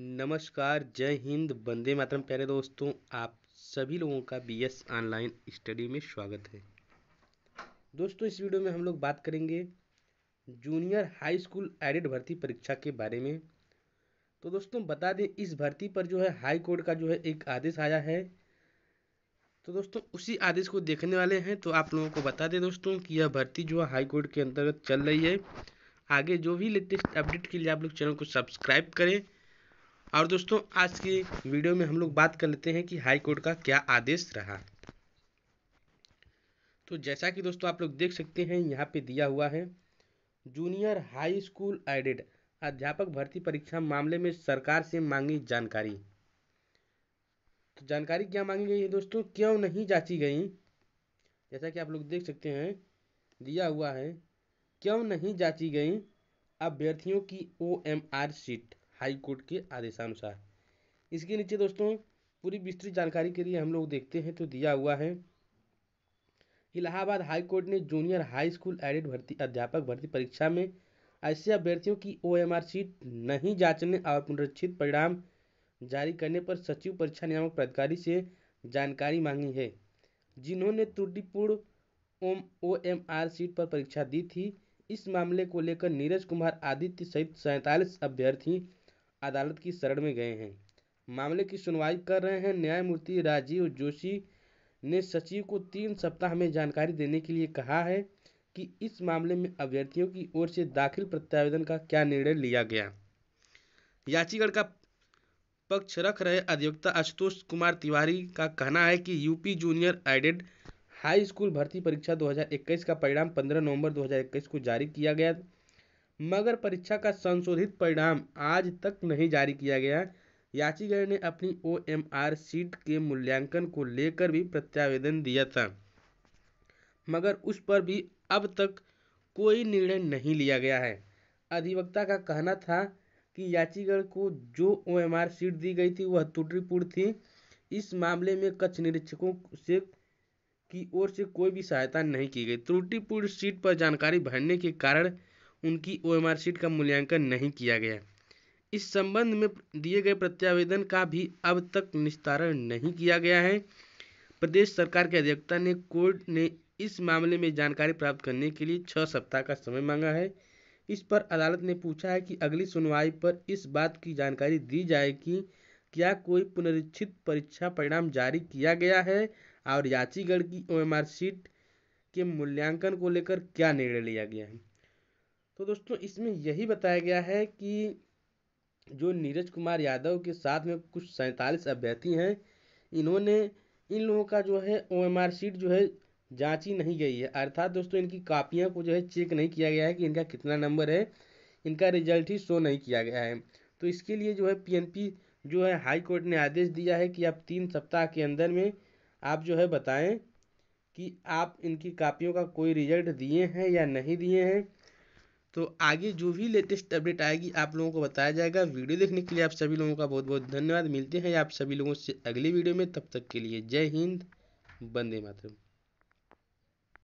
नमस्कार जय हिंद बंदे मातरम प्यारे दोस्तों आप सभी लोगों का बी एस ऑनलाइन स्टडी में स्वागत है दोस्तों इस वीडियो में हम लोग बात करेंगे जूनियर हाई स्कूल एडिड भर्ती परीक्षा के बारे में तो दोस्तों बता दें इस भर्ती पर जो है हाई कोर्ट का जो है एक आदेश आया है तो दोस्तों उसी आदेश को देखने वाले हैं तो आप लोगों को बता दें दोस्तों कि यह भर्ती जो है हाई कोर्ट के अंतर्गत चल रही है आगे जो भी लेटेस्ट अपडेट के लिए आप लोग चैनल को सब्सक्राइब करें और दोस्तों आज की वीडियो में हम लोग बात कर लेते हैं कि हाई कोर्ट का क्या आदेश रहा तो जैसा कि दोस्तों आप लोग देख सकते हैं यहाँ पे दिया हुआ है जूनियर हाई स्कूल एडेड अध्यापक भर्ती परीक्षा मामले में सरकार से मांगी जानकारी तो जानकारी क्या मांगी गई है दोस्तों क्यों नहीं जांची गई जैसा कि आप लोग देख सकते हैं दिया हुआ है क्यों नहीं जांची गई अभ्यर्थियों की O M R sheet high court के आदेशानुसार इसके नीचे दोस्तों पूरी विस्तृत जानकारी के लिए हम लोग देखते हैं तो दिया हुआ है इलाहाबाद हाई कोर्ट ने जूनियर हाई स्कूल एडेड भर्ती अध्यापक भर्ती परीक्षा में ऐसे अभ्यर्थियों की ओ सीट नहीं जांचने और पुनरक्षित परिणाम जारी करने पर सचिव परीक्षा नियामक प्राधिकारी से जानकारी मांगी है जिन्होंने त्रुटिपूर्ण ओम ओ एम आर सीट पर परीक्षा दी थी इस मामले को लेकर नीरज कुमार आदित्य सहित सैंतालीस अभ्यर्थी अदालत की शरण में गए हैं मामले की सुनवाई कर रहे हैं न्यायमूर्ति राजीव जोशी ने सचिव को तीन सप्ताह में जानकारी देने के लिए कहा है कि इस मामले में अभ्यर्थियों की ओर से दाखिल प्रत्यावेदन का क्या निर्णय लिया गया याचीगढ़ का पक्ष रख रहे अधिवक्ता आशुतोष कुमार तिवारी का कहना है कि UP junior aided high school भर्ती परीक्षा 2021 का परिणाम 15 नवंबर 2021 को जारी किया गया मगर परीक्षा का संशोधित परिणाम आज तक नहीं जारी किया गया याचिका ने अपनी ओ एम आर सीट के मूल्यांकन को लेकर भी प्रत्यावेदन दिया था मगर उस पर भी अब तक कोई निर्णय नहीं लिया गया है अधिवक्ता का कहना था कि याचिका को जो ओ एम आर सीट दी गई थी वह त्रुटिपूर्ण थी इस मामले में कच्छ निरीक्षकों से की ओर से कोई भी सहायता नहीं की गई त्रुटिपूर्ण सीट पर जानकारी भरने के कारण उनकी ओ एम आर सीट का मूल्यांकन नहीं किया गया इस संबंध में दिए गए प्रत्यावेदन का भी अब तक निस्तारण नहीं किया गया है प्रदेश सरकार के अधिवक्ता ने कोर्ट ने इस मामले में जानकारी प्राप्त करने के लिए छः सप्ताह का समय मांगा है इस पर अदालत ने पूछा है कि अगली सुनवाई पर इस बात की जानकारी दी जाए कि क्या कोई पुनरीक्षित परीक्षा परिणाम जारी किया गया है और याचीगढ़ की ओ सीट के मूल्यांकन को लेकर क्या निर्णय लिया गया है तो दोस्तों इसमें यही बताया गया है कि जो नीरज कुमार यादव के साथ में कुछ सैंतालीस अभ्यर्थी हैं इन्होंने इन लोगों का जो है ओ एम आर सीट जो है जांची नहीं गई है अर्थात दोस्तों इनकी कापियाँ को जो है चेक नहीं किया गया है कि इनका कितना नंबर है इनका रिजल्ट ही शो नहीं किया गया है तो इसके लिए जो है पीएनपी जो है हाई कोर्ट ने आदेश दिया है कि आप तीन सप्ताह के अंदर में आप जो है बताएं कि आप इनकी कापियों का कोई रिजल्ट दिए हैं या नहीं दिए हैं तो आगे जो भी लेटेस्ट अपडेट आएगी आप लोगों को बताया जाएगा वीडियो देखने के लिए आप सभी लोगों का बहुत बहुत धन्यवाद मिलते हैं आप सभी लोगों से अगले वीडियो में तब तक के लिए जय हिंद वंदे मातरम